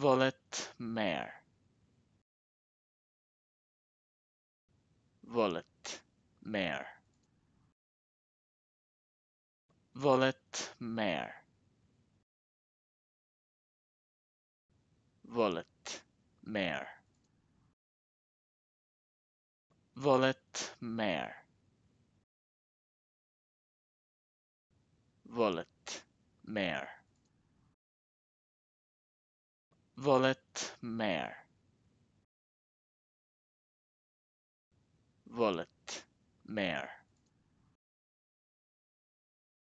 Volet mare. Volet mare. Volet mare. Volet mare. Volet mare. Volet mare. Wallet Mare. Wallet Mare.